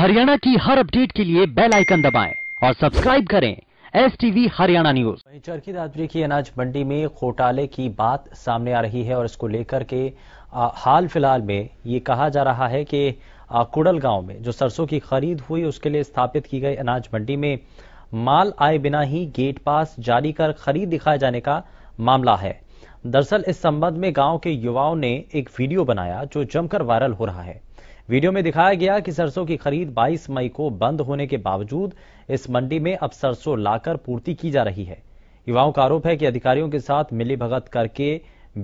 हरियाणा की हर अपडेट के लिए बेल आइकन दबाएं और सब्सक्राइब करें S TV Haryana news Charkhi Dadri की अनाज मंडी में घोटाले की बात सामने आ रही है और इसको लेकर के हाल फिलहाल में ये कहा जा रहा है कि कुड़ल गांव में जो सरसों की खरीद हुई उसके लिए स्थापित की गई अनाज मंडी में माल आए बिना ही गेट पास जारी कर खरीद दिखाए जाने का मामला है दरअसल इस संबंध में गांव के युवाओं ने एक वीडियो बनाया जो जमकर वायरल हो रहा है वीडियो में दिखाया गया कि सरसों की खरीद 22 मई को बंद होने के बावजूद इस मंडी में अब सरसों लाकर पूर्ति की जा रही है युवाओं का आरोप है कि अधिकारियों के साथ मिलीभगत करके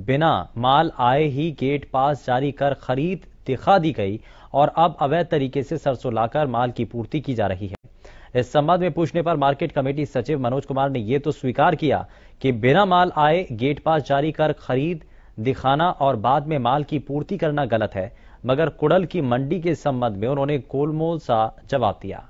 बिना माल आए ही गेट पास जारी कर खरीद दिखा दी गई और अब अवैध तरीके से सरसों लाकर माल की पूर्ति की जा रही है इस संबंध में पूछने पर मार्केट कमेटी सचिव मनोज कुमार ने यह तो स्वीकार किया कि बिना माल आए गेट पास जारी कर खरीद दिखाना और बाद में माल की पूर्ति करना गलत है मगर कुड़ल की मंडी के संबंध में उन्होंने कोलमोल सा जवाब दिया